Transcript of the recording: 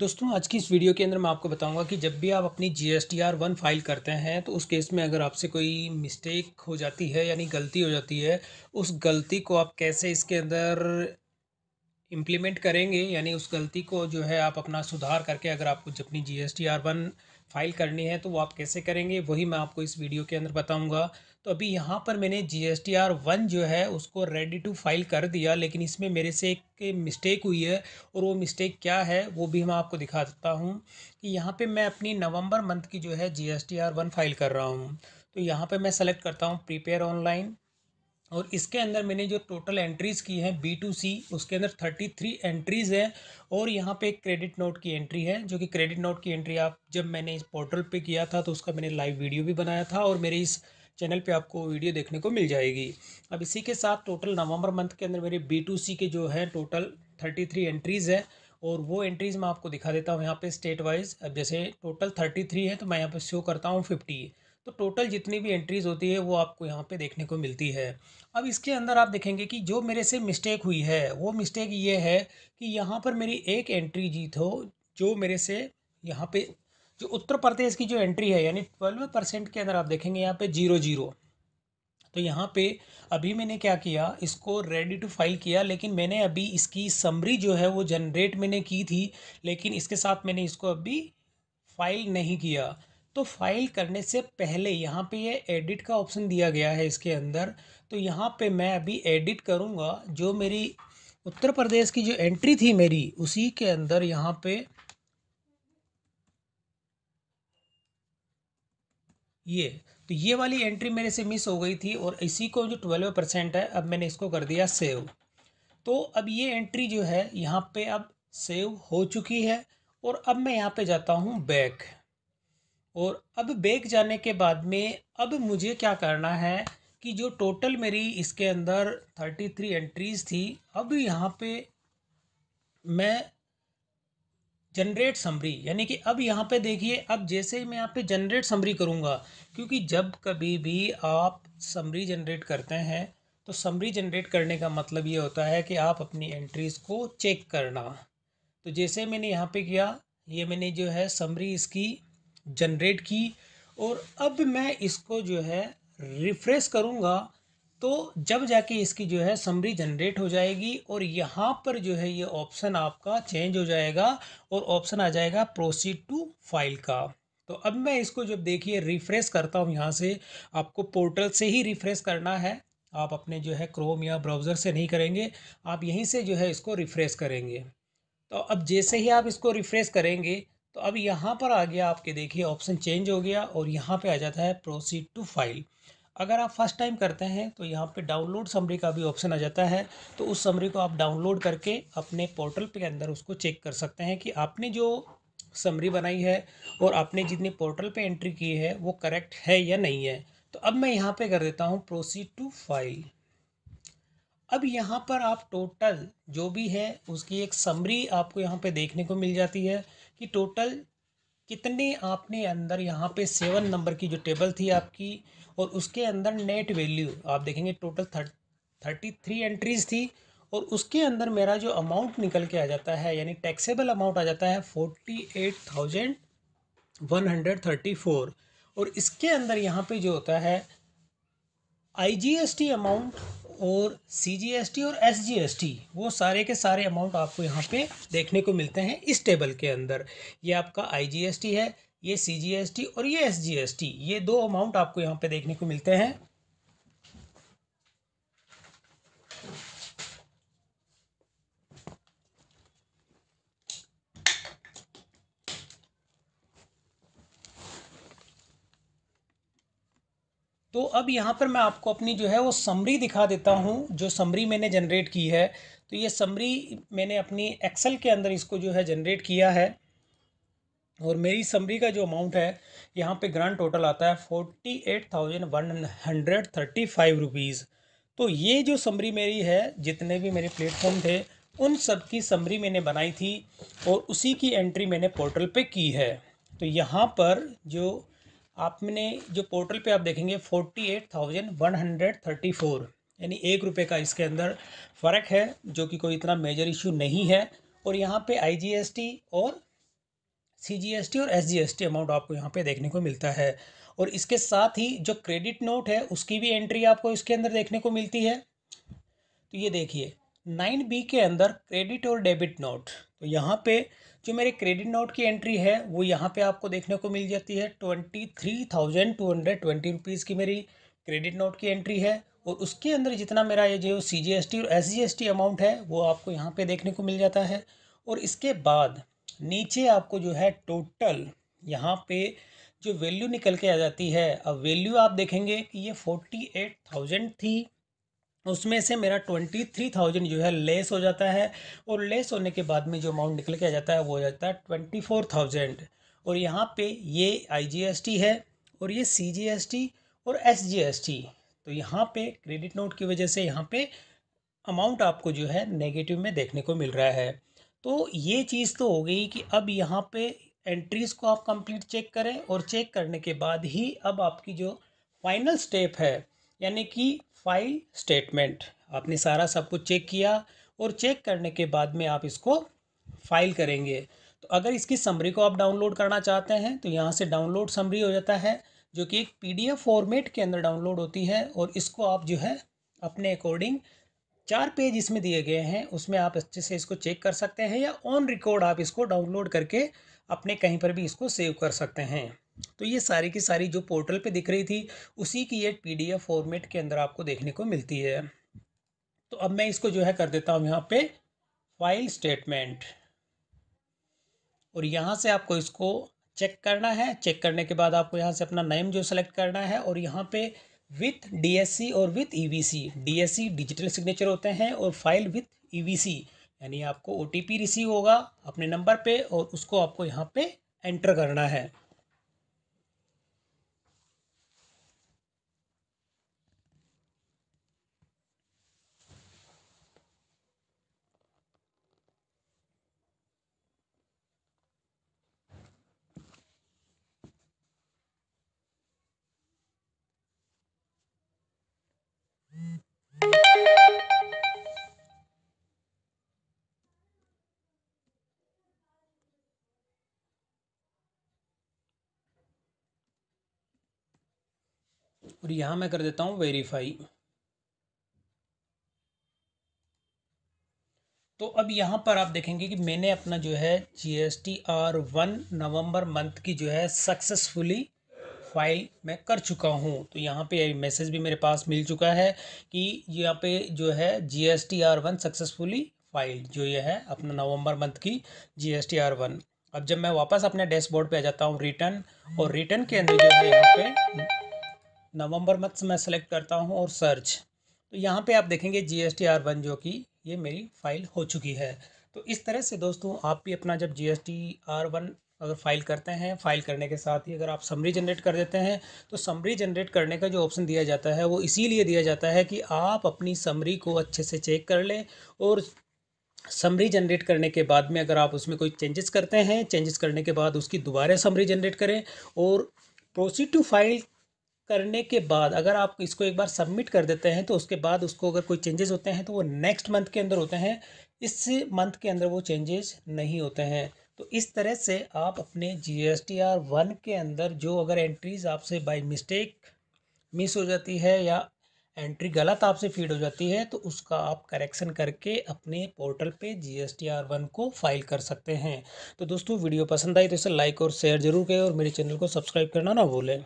दोस्तों आज की इस वीडियो के अंदर मैं आपको बताऊंगा कि जब भी आप अपनी G S T R one file करते हैं तो उस केस में अगर आपसे कोई मिस्टेक हो जाती है यानी गलती हो जाती है उस गलती को आप कैसे इसके अंदर इम्प्लीमेंट करेंगे यानी उस गलती को जो है आप अपना सुधार करके अगर आपको अपनी G S T R one file करनी है तो वो आप कैसे करेंगे वही मैं आपको इस वीडियो के अंदर बताऊंगा तो अभी यहाँ पर मैंने G S T R one जो है उसको रेडी टू फाइल कर दिया लेकिन इसमें मेरे से एक मिस्टेक हुई है और वो मिस्टेक क्या है वो भी मैं आपको दिखा देता हूँ कि यहाँ पर मैं अपनी नवम्बर मंथ की जो है G S T R one file कर रहा हूँ तो यहाँ पर मैं सेलेक्ट करता हूँ प्रीपेयर ऑनलाइन और इसके अंदर मैंने जो टोटल एंट्रीज़ की हैं बी टू सी उसके अंदर थर्टी थ्री एंट्रीज़ हैं और यहाँ पे एक क्रेडिट नोट की एंट्री है जो कि क्रेडिट नोट की एंट्री आप जब मैंने इस पोर्टल पे किया था तो उसका मैंने लाइव वीडियो भी बनाया था और मेरे इस चैनल पे आपको वीडियो देखने को मिल जाएगी अब इसी के साथ टोटल नवंबर मंथ के अंदर मेरे बी टू सी के जो है टोटल थर्टी थ्री एंट्रीज़ है और वो एंट्रीज़ मैं आपको दिखा देता हूँ यहाँ पर स्टेट वाइज अब जैसे टोटल थर्टी थ्री है तो मैं यहाँ पर शो करता हूँ फिफ्टी तो टोटल जितनी भी एंट्रीज़ होती है वो आपको यहाँ पे देखने को मिलती है अब इसके अंदर आप देखेंगे कि जो मेरे से मिस्टेक हुई है वो मिस्टेक ये है कि यहाँ पर मेरी एक एंट्री जीत हो जो मेरे से यहाँ पे जो उत्तर प्रदेश की जो एंट्री है यानी ट्वेल्व परसेंट के अंदर आप देखेंगे यहाँ पे जीरो जीरो तो यहाँ पे अभी मैंने क्या किया इसको रेडी टू फाइल किया लेकिन मैंने अभी इसकी समरी जो है वो जनरेट मैंने की थी लेकिन इसके साथ मैंने इसको अभी फाइल नहीं किया तो फाइल करने से पहले यहाँ पे ये एडिट का ऑप्शन दिया गया है इसके अंदर तो यहाँ पे मैं अभी एडिट करूँगा जो मेरी उत्तर प्रदेश की जो एंट्री थी मेरी उसी के अंदर यहाँ पे ये तो ये वाली एंट्री मेरे से मिस हो गई थी और इसी को जो ट्वेल्व परसेंट है अब मैंने इसको कर दिया सेव तो अब ये एंट्री जो है यहाँ पे अब सेव हो चुकी है और अब मैं यहाँ पे जाता हूँ बैक और अब बेक जाने के बाद में अब मुझे क्या करना है कि जो टोटल मेरी इसके अंदर थर्टी थ्री एंट्रीज थी अब यहाँ पे मैं जनरेट समरी यानी कि अब यहाँ पे देखिए अब जैसे ही मैं यहाँ पे जनरेट समरी करूँगा क्योंकि जब कभी भी आप समरी जनरेट करते हैं तो समरी जनरेट करने का मतलब ये होता है कि आप अपनी एंट्रीज़ को चेक करना तो जैसे मैंने यहाँ पे किया ये मैंने जो है समरी इसकी जनरेट की और अब मैं इसको जो है रिफ्रेश करूँगा तो जब जाके इसकी जो है समरी जनरेट हो जाएगी और यहाँ पर जो है ये ऑप्शन आपका चेंज हो जाएगा और ऑप्शन आ जाएगा प्रोसीड टू फाइल का तो अब मैं इसको जब देखिए रिफ्रेश करता हूँ यहाँ से आपको पोर्टल से ही रिफ्रेश करना है आप अपने जो है क्रोम या ब्राउज़र से नहीं करेंगे आप यहीं से जो है इसको रिफ्रेश करेंगे तो अब जैसे ही आप इसको रिफ्रेश करेंगे तो अब यहाँ पर आ गया आपके देखिए ऑप्शन चेंज हो गया और यहाँ पे आ जाता है प्रोसीड टू फाइल अगर आप फर्स्ट टाइम करते हैं तो यहाँ पे डाउनलोड समरी का भी ऑप्शन आ जाता है तो उस समरी को आप डाउनलोड करके अपने पोर्टल के अंदर उसको चेक कर सकते हैं कि आपने जो समरी बनाई है और आपने जितने पोर्टल पर एंट्री की है वो करेक्ट है या नहीं है तो अब मैं यहाँ पर कर देता हूँ प्रोसीड टू फाइल अब यहाँ पर आप टोटल जो भी है उसकी एक समरी आपको यहाँ पे देखने को मिल जाती है कि टोटल कितने आपने अंदर यहाँ पे सेवन नंबर की जो टेबल थी आपकी और उसके अंदर नेट वैल्यू आप देखेंगे टोटल थर्टी थ्री एंट्रीज थी और उसके अंदर मेरा जो अमाउंट निकल के आ जाता है यानी टैक्सेबल अमाउंट आ जाता है forty eight thousand one hundred thirty four और इसके अंदर यहाँ पे जो होता है I G S T amount और सी और एस वो सारे के सारे अमाउंट आपको यहाँ पे देखने को मिलते हैं इस टेबल के अंदर ये आपका आई है ये सी और ये एस ये दो अमाउंट आपको यहाँ पे देखने को मिलते हैं तो अब यहाँ पर मैं आपको अपनी जो है वो समरी दिखा देता हूँ जो समरी मैंने जनरेट की है तो ये समरी मैंने अपनी एक्सेल के अंदर इसको जो है जनरेट किया है और मेरी समरी का जो अमाउंट है यहाँ पे ग्रांड टोटल आता है forty eight thousand one hundred thirty five rupees तो ये जो समरी मेरी है जितने भी मेरे प्लेटफॉर्म थे उन सब की समरी मैंने बनाई थी और उसी की एंट्री मैंने पोर्टल पे की है तो यहाँ पर जो आपने जो पोर्टल पे आप देखेंगे forty eight thousand one hundred thirty four यानी एक रुपये का इसके अंदर फ़र्क है जो कि कोई इतना मेजर इशू नहीं है और यहाँ पे आईजीएसटी और सीजीएसटी और एसजीएसटी अमाउंट आपको यहाँ पे देखने को मिलता है और इसके साथ ही जो क्रेडिट नोट है उसकी भी एंट्री आपको इसके अंदर देखने को मिलती है तो ये देखिए नाइन बी के अंदर क्रेडिट और डेबिट नोट तो यहाँ पे जो मेरे क्रेडिट नोट की एंट्री है वो यहाँ पे आपको देखने को मिल जाती है twenty three thousand two hundred twenty rupees की मेरी क्रेडिट नोट की एंट्री है और उसके अंदर जितना मेरा ये जो सी जी एस टी और S G S T amount है वो आपको यहाँ पे देखने को मिल जाता है और इसके बाद नीचे आपको जो है टोटल यहाँ पे जो वैल्यू निकल के आ जाती है अब वैल्यू आप देखेंगे कि ये फोर्टी एट थाउजेंड थी उसमें से मेरा ट्वेंटी थ्री थाउजेंड जो है लेस हो जाता है और लेस होने के बाद में जो अमाउंट निकल के आ जाता है वो हो जाता है ट्वेंटी फोर थाउजेंड और यहाँ पे ये आईजीएसटी है और ये सीजीएसटी और एसजीएसटी तो यहाँ पे क्रेडिट नोट की वजह से यहाँ पे अमाउंट आपको जो है नेगेटिव में देखने को मिल रहा है तो ये चीज़ तो हो गई कि अब यहाँ पर एंट्रीज़ को आप कंप्लीट चेक करें और चेक करने के बाद ही अब आपकी जो फाइनल स्टेप है यानी कि फाइल स्टेटमेंट आपने सारा सब कुछ चेक किया और चेक करने के बाद में आप इसको फाइल करेंगे तो अगर इसकी समरी को आप डाउनलोड करना चाहते हैं तो यहाँ से डाउनलोड समरी हो जाता है जो कि एक पीडीएफ फॉर्मेट के अंदर डाउनलोड होती है और इसको आप जो है अपने अकॉर्डिंग चार पेज इसमें दिए गए हैं उसमें आप अच्छे से इसको चेक कर सकते हैं या ऑन रिकॉर्ड आप इसको डाउनलोड करके अपने कहीं पर भी इसको सेव कर सकते हैं तो ये सारी की सारी जो पोर्टल पे दिख रही थी उसी की ये पीडीएफ फॉर्मेट के अंदर आपको देखने को मिलती है तो अब मैं इसको जो है कर देता हूँ यहाँ पे फाइल स्टेटमेंट और यहाँ से आपको इसको चेक करना है चेक करने के बाद आपको यहाँ से अपना नेम जो सेलेक्ट करना है और यहाँ पे विथ डी और with E V digital signature होते हैं और फाइल विथ ई यानी आपको ओ रिसीव होगा अपने नंबर पर और उसको आपको यहाँ पर एंटर करना है और यहाँ मैं कर देता हूँ वेरीफाई तो अब यहाँ पर आप देखेंगे कि मैंने अपना जो है G S T R one नवम्बर मंथ की जो है सक्सेसफुली फाइल मैं कर चुका हूँ तो यहाँ पे मैसेज भी मेरे पास मिल चुका है कि यहाँ पे जो है G S T R one successfully file जो ये है अपना नवंबर मंथ की G S T R one अब जब मैं वापस अपने डैशबोर्ड पे आ जाता हूँ रिटर्न और रिटर्न के अंदर जो है यहाँ पे नवंबर मंथ मैं सेलेक्ट करता हूँ और सर्च तो यहाँ पे आप देखेंगे G S T R one जो कि ये मेरी फ़ाइल हो चुकी है तो इस तरह से दोस्तों आप भी अपना जब G S T R one अगर फाइल करते हैं फाइल करने के साथ ही अगर आप समरी जनरेट कर देते हैं तो समरी जनरेट करने का जो ऑप्शन दिया जाता है वो इसीलिए दिया जाता है कि आप अपनी समरी को अच्छे से चेक कर लें और समरी जनरेट करने के बाद में अगर आप उसमें कोई चेंजेस करते हैं चेंजेस करने के बाद उसकी दोबारा समरी जनरेट करें और प्रोसीड टू फाइल करने के बाद अगर आप इसको एक बार सबमिट कर देते हैं तो उसके बाद उसको अगर कोई चेंजेस होते हैं तो वो नेक्स्ट मंथ के अंदर होते हैं इस मंथ के अंदर वो चेंजेस नहीं होते हैं तो इस तरह से आप अपने G S T R one के अंदर जो अगर एंट्रीज आपसे बाई मिस्टेक मिस हो जाती है या एंट्री गलत आपसे फीड हो जाती है तो उसका आप करेक्शन करके अपने पोर्टल पे G S T R one को फाइल कर सकते हैं तो दोस्तों वीडियो पसंद आई तो इसे लाइक और शेयर जरूर करें और मेरे चैनल को सब्सक्राइब करना ना भूलें